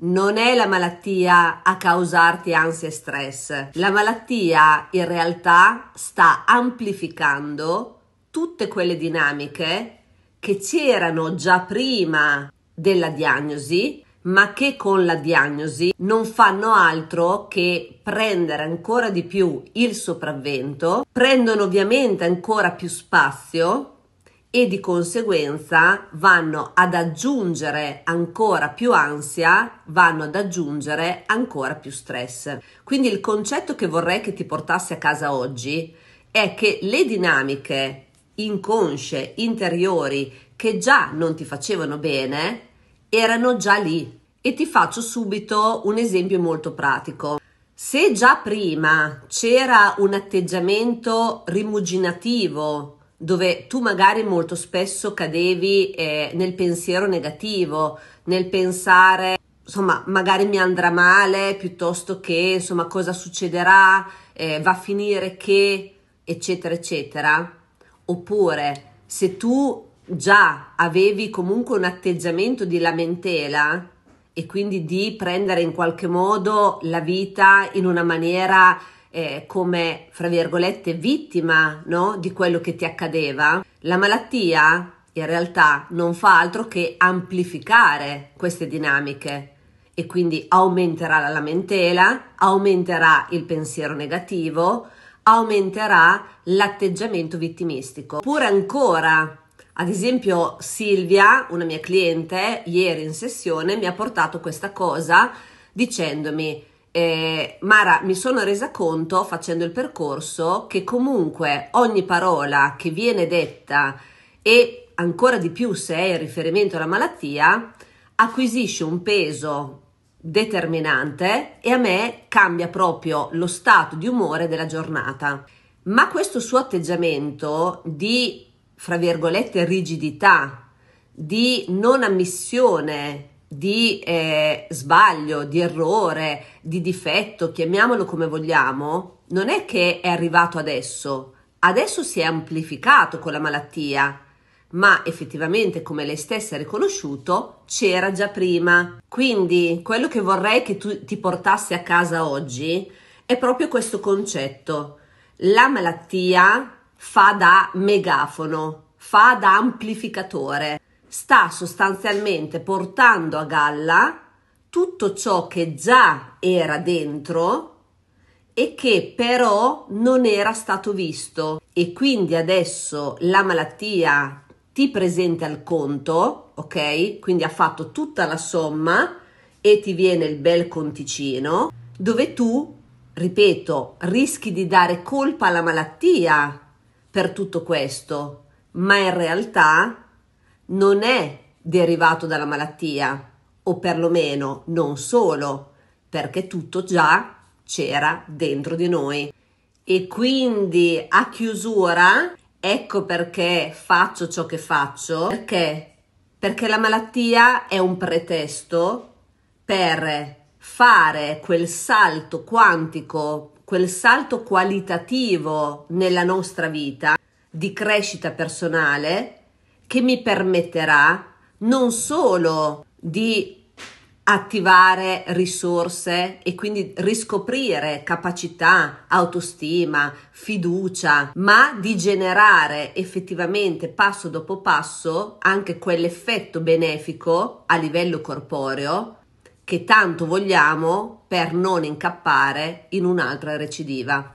Non è la malattia a causarti ansia e stress. La malattia in realtà sta amplificando tutte quelle dinamiche che c'erano già prima della diagnosi, ma che con la diagnosi non fanno altro che prendere ancora di più il sopravvento, prendono ovviamente ancora più spazio e di conseguenza vanno ad aggiungere ancora più ansia, vanno ad aggiungere ancora più stress. Quindi il concetto che vorrei che ti portassi a casa oggi è che le dinamiche inconsce, interiori, che già non ti facevano bene, erano già lì. E ti faccio subito un esempio molto pratico. Se già prima c'era un atteggiamento rimuginativo, dove tu magari molto spesso cadevi eh, nel pensiero negativo, nel pensare insomma magari mi andrà male piuttosto che insomma cosa succederà, eh, va a finire che eccetera eccetera, oppure se tu già avevi comunque un atteggiamento di lamentela e quindi di prendere in qualche modo la vita in una maniera eh, come, fra virgolette, vittima no? di quello che ti accadeva, la malattia in realtà non fa altro che amplificare queste dinamiche e quindi aumenterà la lamentela, aumenterà il pensiero negativo, aumenterà l'atteggiamento vittimistico. Pure ancora, ad esempio Silvia, una mia cliente, ieri in sessione mi ha portato questa cosa dicendomi eh, Mara, mi sono resa conto facendo il percorso che comunque ogni parola che viene detta e ancora di più se è in riferimento alla malattia acquisisce un peso determinante e a me cambia proprio lo stato di umore della giornata. Ma questo suo atteggiamento di, fra virgolette, rigidità, di non ammissione di eh, sbaglio, di errore, di difetto, chiamiamolo come vogliamo, non è che è arrivato adesso, adesso si è amplificato con la malattia, ma effettivamente, come lei stessa ha riconosciuto, c'era già prima. Quindi, quello che vorrei che tu ti portassi a casa oggi è proprio questo concetto. La malattia fa da megafono, fa da amplificatore sta sostanzialmente portando a galla tutto ciò che già era dentro e che però non era stato visto e quindi adesso la malattia ti presenta il conto, ok? Quindi ha fatto tutta la somma e ti viene il bel conticino dove tu, ripeto, rischi di dare colpa alla malattia per tutto questo, ma in realtà non è derivato dalla malattia, o perlomeno non solo, perché tutto già c'era dentro di noi. E quindi a chiusura, ecco perché faccio ciò che faccio, perché? Perché la malattia è un pretesto per fare quel salto quantico, quel salto qualitativo nella nostra vita di crescita personale che mi permetterà non solo di attivare risorse e quindi riscoprire capacità, autostima, fiducia, ma di generare effettivamente passo dopo passo anche quell'effetto benefico a livello corporeo che tanto vogliamo per non incappare in un'altra recidiva.